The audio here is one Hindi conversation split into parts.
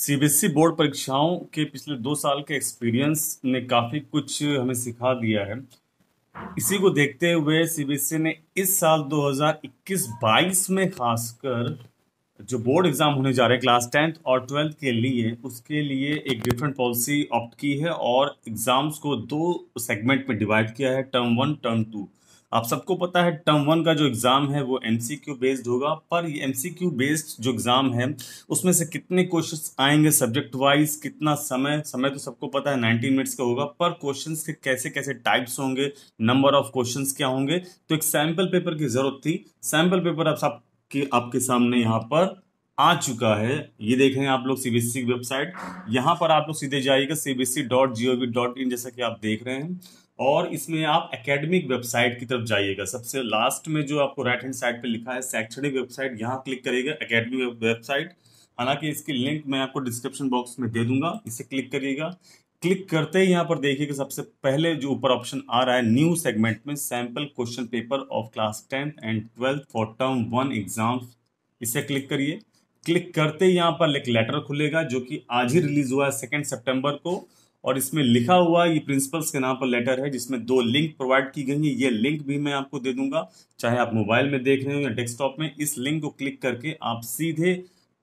सीबीएसई e बोर्ड परीक्षाओं के पिछले दो साल के एक्सपीरियंस ने काफ़ी कुछ हमें सिखा दिया है इसी को देखते हुए सीबीएसई e ने इस साल 2021-22 में खासकर जो बोर्ड एग्ज़ाम होने जा रहे हैं क्लास टेंथ और ट्वेल्थ के लिए उसके लिए एक डिफरेंट पॉलिसी ऑप्ट की है और एग्ज़ाम्स को दो सेगमेंट में डिवाइड किया है टर्म वन टर्म टू आप सबको पता है टर्म वन का जो एग्ज़ाम है वो एम बेस्ड होगा पर ये एम बेस्ड जो एग्ज़ाम है उसमें से कितने क्वेश्चन आएंगे सब्जेक्ट वाइज कितना समय समय तो सबको पता है नाइन्टी मिनट्स का होगा पर क्वेश्चन के कैसे कैसे टाइप्स होंगे नंबर ऑफ क्वेश्चन क्या होंगे तो एक सैम्पल पेपर की ज़रूरत थी सैम्पल पेपर आप सबके आपके सामने यहाँ पर आ चुका है ये देख रहे हैं आप लोग सीबीएसई e की वेबसाइट यहाँ पर आप लोग सीधे जाइएगा CBSE dot G O V dot in जैसा कि आप देख रहे हैं और इसमें आप एकेडमिक वेबसाइट की तरफ जाइएगा सबसे लास्ट में जो आपको राइट हैंड साइड पे लिखा है शैक्षणिक वेबसाइट यहाँ क्लिक करिएगा एकेडमिक वेबसाइट हालांकि इसकी लिंक मैं आपको डिस्क्रिप्शन बॉक्स में दे दूंगा इसे क्लिक करिएगा क्लिक करते ही यहाँ पर देखिएगा सबसे पहले जो ऊपर ऑप्शन आ रहा है न्यू सेगमेंट में sample question paper of class tenth and twelfth for term one exam इसे क्लिक करिए क्लिक करते ही यहाँ पर एक लेटर खुलेगा जो कि आज ही रिलीज हुआ है सेकेंड सेप्टेम्बर को और इसमें लिखा हुआ ये प्रिंसिपल्स के नाम पर लेटर है जिसमें दो लिंक प्रोवाइड की गई है ये लिंक भी मैं आपको दे दूंगा चाहे आप मोबाइल में देख रहे हो या डेस्कटॉप में इस लिंक को क्लिक करके आप सीधे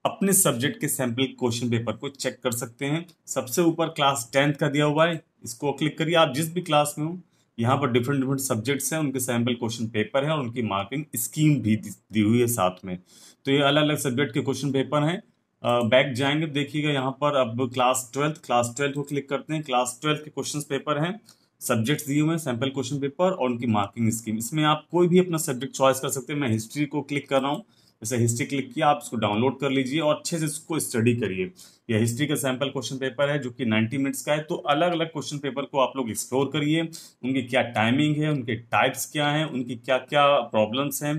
अपने सब्जेक्ट के सैंपल क्वेश्चन पेपर को चेक कर सकते हैं सबसे ऊपर क्लास टेंथ का दिया हुआ है इसको क्लिक करिए आप जिस भी क्लास में हो यहाँ पर डिफरेंट डिफरेंट सब्जेक्ट्स हैं उनके सैंपल क्वेश्चन पेपर है और उनकी मार्किंग स्कीम भी दी हुई है साथ में तो ये अलग अलग सब्जेक्ट के क्वेश्चन पेपर हैं बैक जाएंगे देखिएगा यहाँ पर अब क्लास ट्वेल्थ क्लास ट्वेल्थ को क्लिक करते हैं क्लास ट्वेल्थ के क्वेश्चन पेपर हैं सब्जेक्ट्स दिए हुए हैं सैम्पल क्वेश्चन पेपर और उनकी मार्किंग स्कीम इसमें आप कोई भी अपना सब्जेक्ट चॉइस कर सकते हैं मैं हिस्ट्री को क्लिक कर रहा हूँ जैसे हिस्ट्री क्लिक किया आप इसको डाउनलोड कर लीजिए और अच्छे से इसको स्टडी करिए यह हिस्ट्री का सैम्पल क्वेश्चन पेपर है जो कि 90 मिनट्स का है तो अलग अलग क्वेश्चन पेपर को आप लोग एक्सप्लोर करिए उनकी क्या टाइमिंग है उनके टाइप्स क्या हैं उनकी क्या क्या प्रॉब्लम्स हैं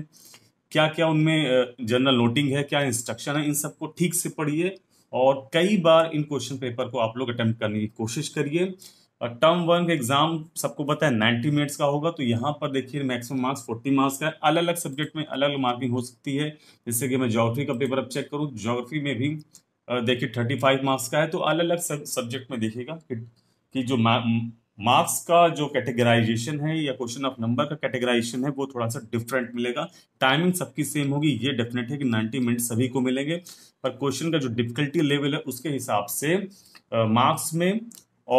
क्या क्या उनमें जनरल नोटिंग है क्या इंस्ट्रक्शन है इन सबको ठीक से पढ़िए और कई बार इन क्वेश्चन पेपर को आप लोग अटेम्प्ट करने की कोशिश करिए और टर्म वन का एग्जाम सबको पता है नाइन्टी मिनट्स का होगा तो यहाँ पर देखिए मैक्सिमम मार्क्स फोर्टी मार्क्स का है अलग अलग सब्जेक्ट में अलग अलग मार्किंग हो सकती है जैसे कि मैं जोग्राफी का पेपर अब चेक करूँ जोग्राफी में भी देखिए थर्टी फाइव मार्क्स का है तो अलग अलग सब्जेक्ट में देखिएगा कि, कि जो मार्क्स का जो कैटेगराइजेशन है या क्वेश्चन ऑफ नंबर का कैटेगराइजेशन है वो थोड़ा सा डिफरेंट मिलेगा टाइमिंग सबकी सेम होगी ये डेफिनेट है कि 90 मिनट सभी को मिलेंगे पर क्वेश्चन का जो डिफिकल्टी लेवल है उसके हिसाब से मार्क्स में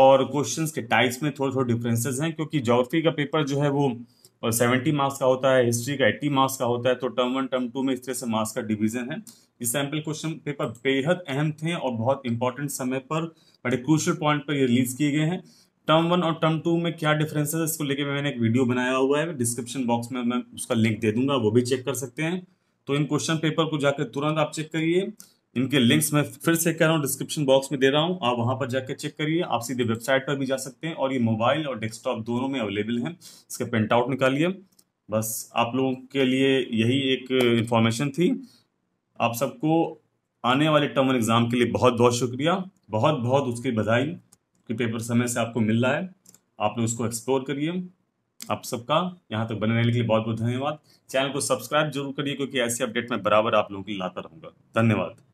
और क्वेश्चंस के टाइप्स में थोड़े थोड़े डिफरेंसेस हैं क्योंकि जोग्राफी का पेपर जो है वो सेवेंटी मार्क्स का होता है हिस्ट्री का एट्टी मार्क्स का होता है तो टर्म वन टर्म टू में इस तरह से मार्क्स का डिवीजन है इस सैम्पल क्वेश्चन पेपर बेहद अहम थे और बहुत इंपॉर्टेंट समय पर बड़े क्रूशल पॉइंट पर ये रिलीज किए गए हैं टर्म वन और टर्म टू में क्या डिफरेंस है इसको लेके मैंने एक वीडियो बनाया हुआ है डिस्क्रिप्शन बॉक्स में मैं उसका लिंक दे दूंगा वो भी चेक कर सकते हैं तो इन क्वेश्चन पेपर को जाकर तुरंत आप चेक करिए इनके लिंक्स मैं फिर से कह रहा हूँ डिस्क्रिप्शन बॉक्स में दे रहा हूँ आप वहाँ पर जाकर चेक करिए आप सीधे वेबसाइट पर भी जा सकते हैं और ये मोबाइल और डेस्कटॉप दोनों में अवेलेबल हैं इसका प्रिंट आउट निकालिए बस आप लोगों के लिए यही एक इन्फॉर्मेशन थी आप सबको आने वाले टर्म एग्ज़ाम के लिए बहुत बहुत शुक्रिया बहुत बहुत उसकी बधाई कि पेपर समय से आपको मिल रहा है आप लोग उसको एक्सप्लोर करिए आप सबका यहाँ तक बने रहने के लिए बहुत बहुत धन्यवाद चैनल को सब्सक्राइब जरूर करिए क्योंकि ऐसे अपडेट में बराबर आप लोगों के लिए लाता रहूँगा धन्यवाद